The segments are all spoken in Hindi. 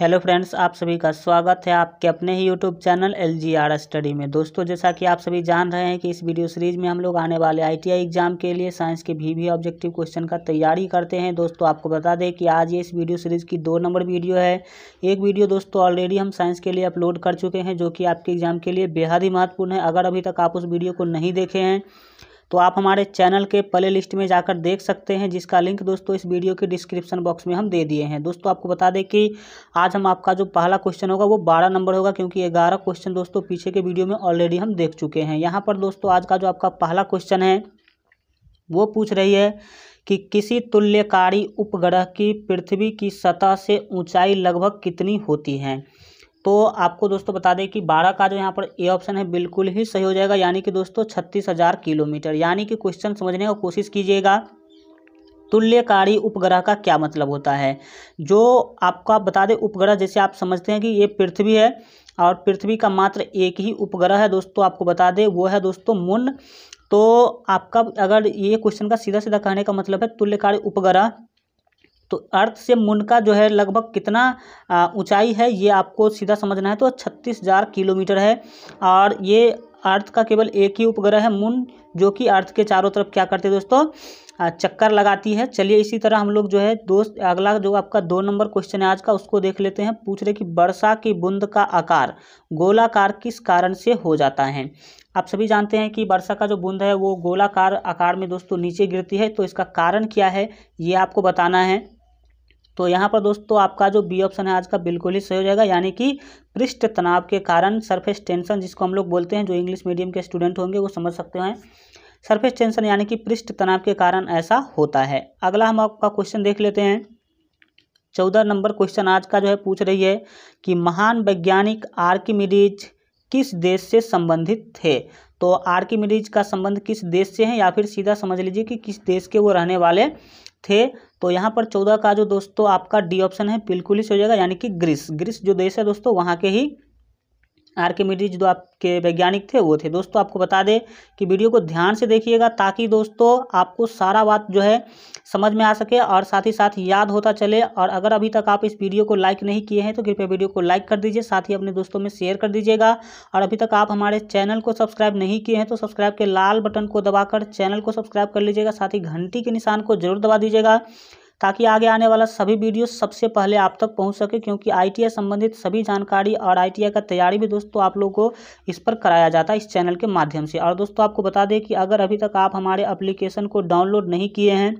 हेलो फ्रेंड्स आप सभी का स्वागत है आपके अपने ही YouTube channel L G R study में दोस्तों जैसा कि आप सभी जान रहे हैं कि इस वीडियो सीरीज में हम लोग आने वाले आईटीआई एग्जाम के लिए साइंस के भी भी ऑब्जेक्टिव क्वेश्चन का तैयारी करते हैं दोस्तों आपको बता दें कि आज ये इस वीडियो सीरीज़ की दो नंबर वीडियो है एक वीडियो दोस्तों ऑलरेडी हम साइंस के लिए अपलोड कर चुके हैं जो कि आपके एग्जाम के लिए बेहद ही महत्वपूर्ण है अगर अभी तक आप उस वीडियो को नहीं देखे हैं तो आप हमारे चैनल के प्ले लिस्ट में जाकर देख सकते हैं जिसका लिंक दोस्तों इस वीडियो के डिस्क्रिप्शन बॉक्स में हम दे दिए हैं दोस्तों आपको बता दें कि आज हम आपका जो पहला क्वेश्चन होगा वो बारह नंबर होगा क्योंकि ग्यारह क्वेश्चन दोस्तों पीछे के वीडियो में ऑलरेडी हम देख चुके हैं यहाँ पर दोस्तों आज का जो आपका पहला क्वेश्चन है वो पूछ रही है कि किसी तुल्यकारी उपग्रह की पृथ्वी की सतह से ऊंचाई लगभग कितनी होती है तो आपको दोस्तों बता दें कि बारह का जो यहाँ पर ए ऑप्शन है बिल्कुल ही सही हो जाएगा यानी कि दोस्तों छत्तीस हज़ार किलोमीटर यानी कि क्वेश्चन समझने की कोशिश कीजिएगा तुल्यकारी उपग्रह का क्या मतलब होता है जो आपको आप बता दें उपग्रह जैसे आप समझते हैं कि ये पृथ्वी है और पृथ्वी का मात्र एक ही उपग्रह है दोस्तों आपको बता दें वो है दोस्तों मून तो आपका अगर ये क्वेश्चन का सीधा सीधा कहने का मतलब है तुल्यकारी उपग्रह तो अर्थ से मून का जो है लगभग कितना ऊंचाई है ये आपको सीधा समझना है तो छत्तीस हज़ार किलोमीटर है और ये अर्थ का केवल एक ही उपग्रह है मून जो कि अर्थ के चारों तरफ क्या करते हैं दोस्तों चक्कर लगाती है चलिए इसी तरह हम लोग जो है दोस्त अगला जो आपका दो नंबर क्वेश्चन है आज का उसको देख लेते हैं पूछ रहे कि वर्षा की बूंद का आकार गोलाकार किस कारण से हो जाता है आप सभी जानते हैं कि वर्षा का जो बूंद है वो गोलाकार आकार में दोस्तों नीचे गिरती है तो इसका कारण क्या है ये आपको बताना है तो यहाँ पर दोस्तों आपका जो बी ऑप्शन है आज का बिल्कुल ही सही हो जाएगा यानी कि पृष्ठ तनाव के कारण सरफेस टेंशन जिसको हम लोग बोलते हैं जो इंग्लिश मीडियम के स्टूडेंट होंगे वो समझ सकते हैं सरफेस टेंशन यानी कि पृष्ठ तनाव के कारण ऐसा होता है अगला हम आपका क्वेश्चन देख लेते हैं चौदह नंबर क्वेश्चन आज का जो है पूछ रही है कि महान वैज्ञानिक आर्किमिडीज किस देश से संबंधित थे तो आर्किमिडीज का संबंध किस देश से है या फिर सीधा समझ लीजिए कि किस देश के वो रहने वाले थे तो यहाँ पर चौदह का जो दोस्तों आपका डी ऑप्शन है बिल्कुल ही हो जाएगा यानी कि ग्रीस ग्रीस जो देश है दोस्तों वहाँ के ही आर के मिडीज जो आपके वैज्ञानिक थे वो थे दोस्तों आपको बता दें कि वीडियो को ध्यान से देखिएगा ताकि दोस्तों आपको सारा बात जो है समझ में आ सके और साथ ही साथ याद होता चले और अगर अभी तक आप इस वीडियो को लाइक नहीं किए हैं तो कृपया वीडियो को लाइक कर दीजिए साथ ही अपने दोस्तों में शेयर कर दीजिएगा और अभी तक आप हमारे चैनल को सब्सक्राइब नहीं किए हैं तो सब्सक्राइब के लाल बटन को दबाकर चैनल को सब्सक्राइब कर लीजिएगा साथ ही घंटी के निशान को जरूर दबा दीजिएगा ताकि आगे आने वाला सभी वीडियो सबसे पहले आप तक पहुंच सके क्योंकि आई संबंधित सभी जानकारी और आई का तैयारी भी दोस्तों आप लोगों को इस पर कराया जाता है इस चैनल के माध्यम से और दोस्तों आपको बता दें कि अगर अभी तक आप हमारे अप्लीकेशन को डाउनलोड नहीं किए हैं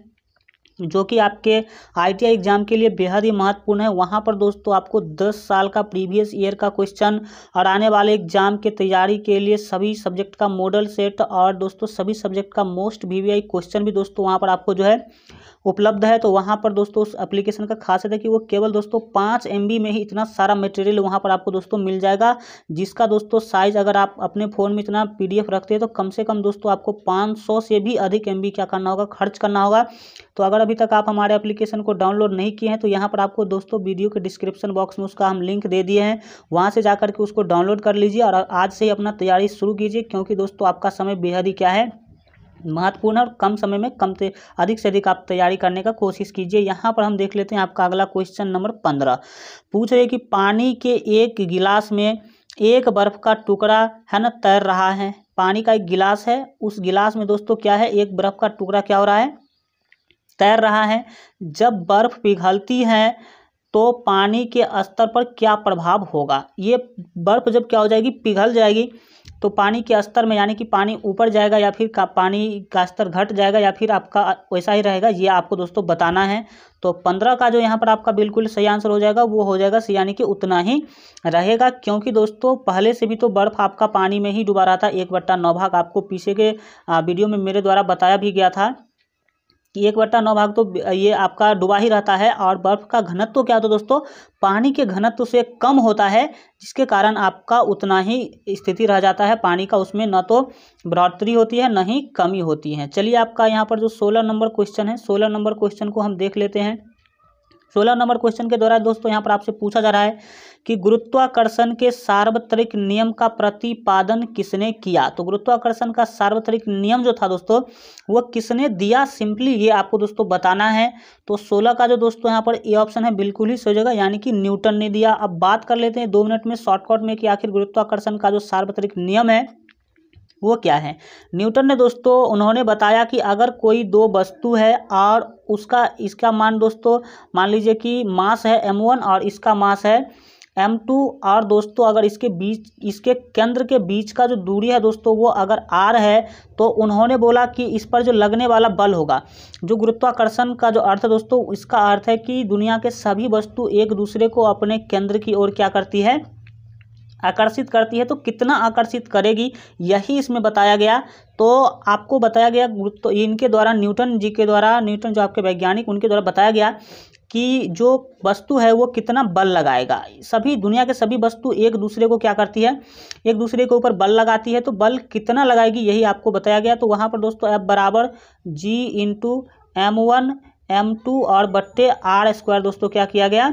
जो कि आपके आईटीआई एग्ज़ाम के लिए बेहद ही महत्वपूर्ण है वहाँ पर दोस्तों आपको 10 साल का प्रीवियस ईयर का क्वेश्चन और आने वाले एग्जाम के तैयारी के लिए सभी सब्जेक्ट का मॉडल सेट और दोस्तों सभी सब्जेक्ट का मोस्ट वीवीआई क्वेश्चन भी दोस्तों वहाँ पर आपको जो है उपलब्ध है तो वहाँ पर दोस्तों उस एप्लीकेशन का खासियत है कि वो केवल दोस्तों पाँच एम में ही इतना सारा मटेरियल वहाँ पर आपको दोस्तों मिल जाएगा जिसका दोस्तों साइज़ अगर आप अपने फ़ोन में इतना पी रखते हैं तो कम से कम दोस्तों आपको पाँच से भी अधिक एम क्या करना होगा खर्च करना होगा तो अगर अभी तक आप हमारे एप्लीकेशन को डाउनलोड नहीं किए हैं तो यहाँ पर आपको दोस्तों वीडियो के डिस्क्रिप्शन बॉक्स में उसका हम लिंक दे दिए हैं वहाँ से जा करके उसको डाउनलोड कर लीजिए और आज से ही अपना तैयारी शुरू कीजिए क्योंकि दोस्तों आपका समय बेहद ही क्या है महत्वपूर्ण और कम समय में कम से अधिक से अधिक आप तैयारी करने का कोशिश कीजिए यहाँ पर हम देख लेते हैं आपका अगला क्वेश्चन नंबर पंद्रह पूछ रहे कि पानी के एक गिलास में एक बर्फ का टुकड़ा है ना तैर रहा है पानी का एक गिलास है उस गिलास में दोस्तों क्या है एक बर्फ का टुकड़ा क्या हो रहा है तैर रहा है जब बर्फ पिघलती है तो पानी के स्तर पर क्या प्रभाव होगा ये बर्फ़ जब क्या हो जाएगी पिघल जाएगी तो पानी के स्तर में यानी कि पानी ऊपर जाएगा या फिर का पानी का स्तर घट जाएगा या फिर आपका वैसा ही रहेगा ये आपको दोस्तों बताना है तो पंद्रह का जो यहाँ पर आपका बिल्कुल सही आंसर हो जाएगा वो हो जाएगा यानी कि उतना ही रहेगा क्योंकि दोस्तों पहले से भी तो बर्फ़ आपका पानी में ही डूबा रहा था एक बट्टा नौ भाग आपको पीछे के वीडियो में मेरे द्वारा बताया भी गया था कि एक बट्टा नौ भाग तो ये आपका डूबा ही रहता है और बर्फ़ का घनत्व तो क्या होता है दोस्तों पानी के घनत्व से कम होता है जिसके कारण आपका उतना ही स्थिति रह जाता है पानी का उसमें न तो बढ़ोतरी होती है न ही कमी होती है चलिए आपका यहाँ पर जो सोलह नंबर क्वेश्चन है सोलह नंबर क्वेश्चन को हम देख लेते हैं सोलह नंबर क्वेश्चन के द्वारा दोस्तों यहाँ पर आपसे पूछा जा रहा है कि गुरुत्वाकर्षण के सार्वत्रिक नियम का प्रतिपादन किसने किया तो गुरुत्वाकर्षण का सार्वत्रिक नियम जो था दोस्तों वो किसने दिया सिंपली ये आपको दोस्तों बताना है तो सोलह का जो दोस्तों यहाँ पर ये ऑप्शन है बिल्कुल ही सही जगह यानी कि न्यूटन ने दिया अब बात कर लेते हैं दो मिनट में शॉर्टकट में कि आखिर गुरुत्वाकर्षण का जो सार्वत्रिक नियम है वो क्या है न्यूटन ने दोस्तों उन्होंने बताया कि अगर कोई दो वस्तु है और उसका इसका मान दोस्तों मान लीजिए कि मास है एम वन और इसका मास है एम टू और दोस्तों अगर इसके बीच इसके केंद्र के बीच का जो दूरी है दोस्तों वो अगर आर है तो उन्होंने बोला कि इस पर जो लगने वाला बल होगा जो गुरुत्वाकर्षण का जो अर्थ है दोस्तों इसका अर्थ है कि दुनिया के सभी वस्तु एक दूसरे को अपने केंद्र की ओर क्या करती है आकर्षित करती है तो कितना आकर्षित करेगी यही इसमें बताया गया तो आपको बताया गया तो इनके द्वारा न्यूटन जी के द्वारा न्यूटन जो आपके वैज्ञानिक उनके द्वारा बताया गया कि जो वस्तु है वो कितना बल लगाएगा सभी दुनिया के सभी वस्तु एक दूसरे को क्या करती है एक दूसरे के ऊपर बल लगाती है तो बल कितना लगाएगी यही आपको बताया गया तो वहाँ पर दोस्तों एफ बराबर G into M one M two और बट्टे आर स्क्वायर दोस्तों क्या किया गया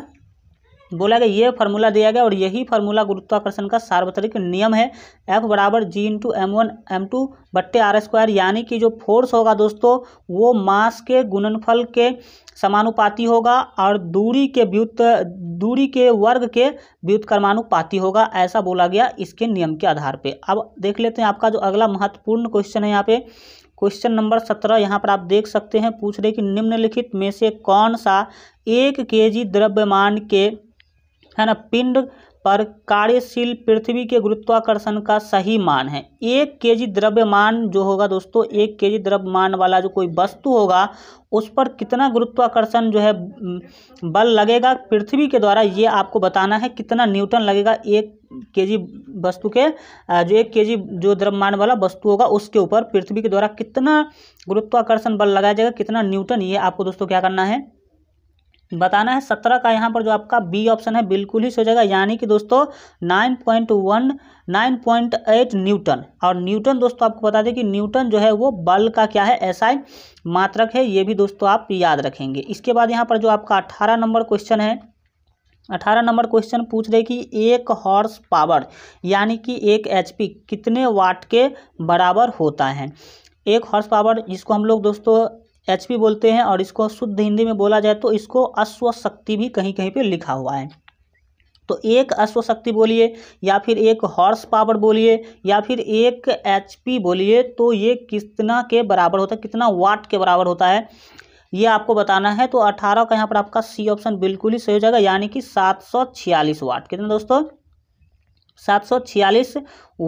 बोला गया ये फार्मूला दिया गया और यही फार्मूला गुरुत्वाकर्षण का सार्वत्रिक नियम है एफ बराबर G into M one M two बट्टे आर स्क्वायर यानी कि जो फोर्स होगा दोस्तों वो मास के गुणनफल के समानुपाती होगा और दूरी के व्युत दूरी के वर्ग के व्युतकर्मानुपाती होगा ऐसा बोला गया इसके नियम के आधार पर अब देख लेते हैं आपका जो अगला महत्वपूर्ण क्वेश्चन है यहाँ पे क्वेश्चन नंबर सत्रह यहाँ पर आप देख सकते हैं पूछ रहे कि निम्नलिखित में से कौन सा एक के द्रव्यमान के है ना पिंड पर कार्यशील पृथ्वी के गुरुत्वाकर्षण का सही मान है एक के जी द्रव्यमान जो होगा दोस्तों एक के जी द्रव्यमान वाला जो कोई वस्तु होगा उस पर कितना गुरुत्वाकर्षण जो है बल लगेगा पृथ्वी के द्वारा ये आपको बताना है कितना न्यूटन लगेगा एक के जी वस्तु के जो एक के जी जो द्रव्यमान वाला वस्तु होगा उसके ऊपर पृथ्वी के द्वारा कितना गुरुत्वाकर्षण बल लगाया जाएगा कितना न्यूटन ये आपको दोस्तों क्या करना है बताना है सत्रह का यहाँ पर जो आपका बी ऑप्शन है बिल्कुल ही सो जाएगा यानी कि दोस्तों nine point one nine point eight newton और न्यूटन दोस्तों आपको बता दें कि न्यूटन जो है वो बल का क्या है ऐसा SI मात्रक है ये भी दोस्तों आप याद रखेंगे इसके बाद यहाँ पर जो आपका अट्ठारह नंबर क्वेश्चन है अठारह नंबर क्वेश्चन पूछ रहे कि एक हॉर्स पावर यानी कि एक एच कितने वाट के बराबर होता है एक हॉर्स पावर जिसको हम लोग दोस्तों एच पी बोलते हैं और इसको शुद्ध हिंदी में बोला जाए तो इसको अश्वशक्ति भी कहीं कहीं पे लिखा हुआ है तो एक अश्वशक्ति बोलिए या फिर एक हॉर्स पावर बोलिए या फिर एक एच पी बोलिए तो ये कितना के बराबर होता है कितना वाट के बराबर होता है ये आपको बताना है तो अठारह का यहाँ पर आपका सी ऑप्शन बिल्कुल ही सही हो जाएगा यानी कि सात सौ छियालीस वाट कितना दोस्तों सात सौ छियालीस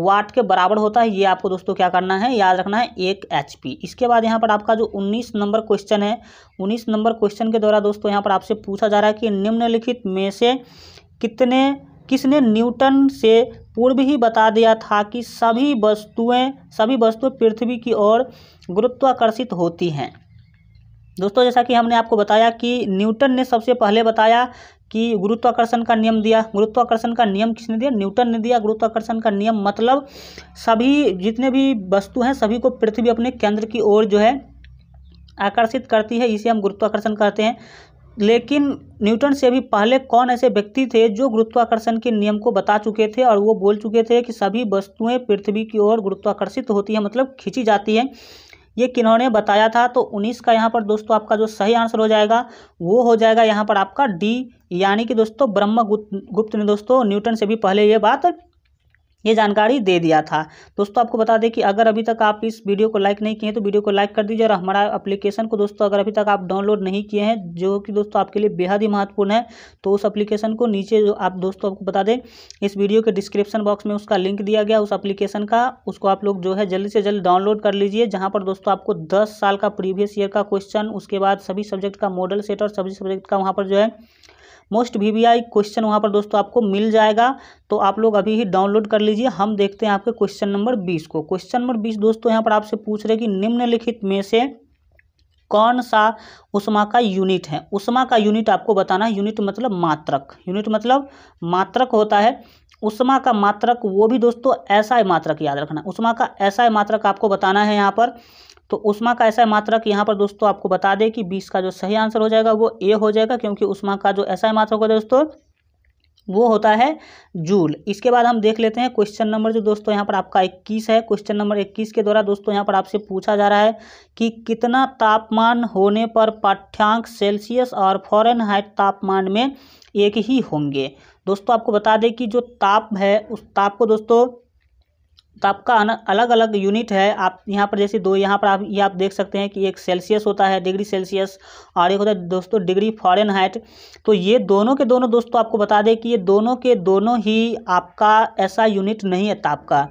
वाट के बराबर होता है ये आपको दोस्तों क्या करना है याद रखना है एक एच पी इसके बाद यहाँ पर आपका जो उन्नीस नंबर क्वेश्चन है उन्नीस नंबर क्वेश्चन के द्वारा दोस्तों यहाँ पर आपसे पूछा जा रहा है कि निम्नलिखित में से कितने किसने न्यूटन से पूर्व ही बता दिया था कि सभी वस्तुएं सभी वस्तुएं पृथ्वी की ओर गुरुत्वाकर्षित होती हैं दोस्तों जैसा कि हमने आपको बताया कि न्यूटन ने सबसे पहले बताया कि गुरुत्वाकर्षण का नियम दिया गुरुत्वाकर्षण का नियम किसने दिया न्यूटन ने दिया गुरुत्वाकर्षण का नियम मतलब सभी जितने भी वस्तु हैं सभी को पृथ्वी अपने केंद्र की ओर जो है आकर्षित करती है इसे हम गुरुत्वाकर्षण कहते हैं लेकिन न्यूटन से भी पहले कौन ऐसे व्यक्ति थे जो गुरुत्वाकर्षण के नियम को बता चुके थे और वो बोल चुके थे कि सभी वस्तुएं पृथ्वी की ओर गुरुत्वाकर्षित होती हैं मतलब खींची जाती हैं ये किन्होंने बताया था तो उन्नीस का यहाँ पर दोस्तों आपका जो सही आंसर हो जाएगा वो हो जाएगा यहाँ पर आपका डी यानी कि दोस्तों ब्रह्म गुप्त ने दोस्तों न्यूटन से भी पहले ये बात ये जानकारी दे दिया था दोस्तों आपको बता दें कि अगर अभी तक आप इस वीडियो को लाइक नहीं किए हैं तो वीडियो को लाइक कर दीजिए और हमारा एप्लीकेशन को दोस्तों अगर अभी तक आप डाउनलोड नहीं किए हैं जो कि दोस्तों आपके लिए बेहद ही महत्वपूर्ण है तो उस एप्लीकेशन को नीचे जो आप दोस्तों आपको बता दें इस वीडियो के डिस्क्रिप्शन बॉक्स में उसका लिंक दिया गया उस एप्लीकेशन का उसको आप लोग जो है जल्दी से जल्द डाउनलोड कर लीजिए जहाँ पर दोस्तों आपको दस साल का प्रीवियस ईयर का क्वेश्चन उसके बाद सभी सब्जेक्ट का मॉडल सेट और सभी सब्जेक्ट का वहाँ पर जो है मोस्ट वीवीआई क्वेश्चन वहाँ पर दोस्तों आपको मिल जाएगा तो आप लोग अभी ही डाउनलोड कर लीजिए हम देखते हैं आपके क्वेश्चन नंबर बीस को क्वेश्चन नंबर बीस दोस्तों यहाँ पर आपसे पूछ रहे कि निम्नलिखित में से कौन सा उष्मा का यूनिट है उष्मा का यूनिट आपको बताना है यूनिट मतलब मात्रक यूनिट मतलब मात्रक होता है उष्मा का मात्रक वो भी दोस्तों ऐसा मात्रक याद रखना उष्मा का ऐसा मात्रक आपको बताना है यहाँ पर तो उष्मा का ऐसा मात्रक यहाँ पर दोस्तों आपको बता दें कि बीस का जो सही आंसर हो जाएगा वो ए हो जाएगा क्योंकि उष्मा का जो ऐसा मात्रक होगा दोस्तों वो होता है जूल इसके बाद हम देख लेते हैं क्वेश्चन नंबर जो दोस्तों यहाँ पर आपका 21 है क्वेश्चन नंबर 21 के द्वारा दोस्तों यहाँ पर आपसे पूछा जा रहा है कि कितना तापमान होने पर पाठ्यांक सेल्सियस और फॉरन तापमान में एक ही होंगे दोस्तों आपको बता दें कि जो ताप है उस ताप को दोस्तों तो आपका अलग अलग यूनिट है आप यहाँ पर जैसे दो यहाँ पर आप ये आप देख सकते हैं कि एक सेल्सियस होता है डिग्री सेल्सियस और एक होता है दोस्तों डिग्री फॉरन हाइट तो ये दोनों के दोनों दोस्तों आपको बता दें कि ये दोनों के दोनों ही आपका ऐसा यूनिट नहीं है ताप का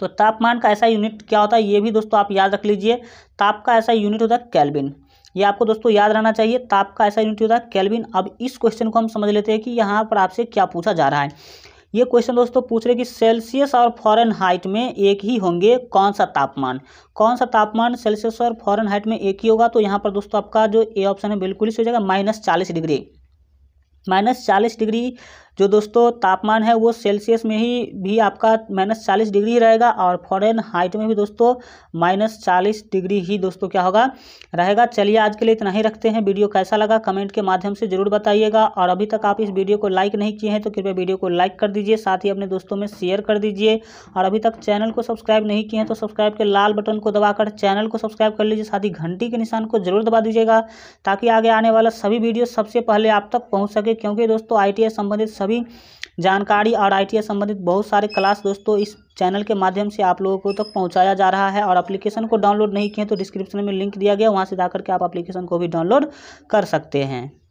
तो तापमान का ऐसा यूनिट क्या होता है ये भी दोस्तों आप याद रख लीजिए ताप का ऐसा यूनिट होता है कैलबिन ये आपको दोस्तों याद रहना चाहिए ताप का ऐसा यूनिट होता है कैलविन अब इस क्वेश्चन को हम समझ लेते हैं कि यहाँ पर आपसे क्या पूछा जा रहा है ये क्वेश्चन दोस्तों पूछ रहे कि सेल्सियस और फॉरन हाइट में एक ही होंगे कौन सा तापमान कौन सा तापमान सेल्सियस और फॉरन हाइट में एक ही होगा तो यहाँ पर दोस्तों आपका जो ए ऑप्शन है बिल्कुल ही हो जाएगा माइनस चालीस डिग्री माइनस चालीस डिग्री जो दोस्तों तापमान है वो सेल्सियस में ही भी आपका माइनस चालीस डिग्री ही रहेगा और फॉरन हाइट में भी दोस्तों माइनस चालीस डिग्री ही दोस्तों क्या होगा रहेगा चलिए आज के लिए इतना ही रखते हैं वीडियो कैसा लगा कमेंट के माध्यम से ज़रूर बताइएगा और अभी तक आप इस वीडियो को लाइक नहीं किए हैं तो कृपया वीडियो को लाइक कर दीजिए साथ ही अपने दोस्तों में शेयर कर दीजिए और अभी तक चैनल को सब्सक्राइब नहीं किए हैं तो सब्सक्राइब के लाल बटन को दबाकर चैनल को सब्सक्राइब कर लीजिए साथ ही घंटी के निशान को जरूर दबा दीजिएगा ताकि आगे आने वाला सभी वीडियो सबसे पहले आप तक पहुँच सके क्योंकि दोस्तों आई संबंधित सभी जानकारी और आई संबंधित बहुत सारे क्लास दोस्तों इस चैनल के माध्यम से आप लोगों को तक पहुंचाया जा रहा है और एप्लीकेशन को डाउनलोड नहीं किए तो डिस्क्रिप्शन में लिंक दिया गया वहां से जाकर के आप एप्लीकेशन को भी डाउनलोड कर सकते हैं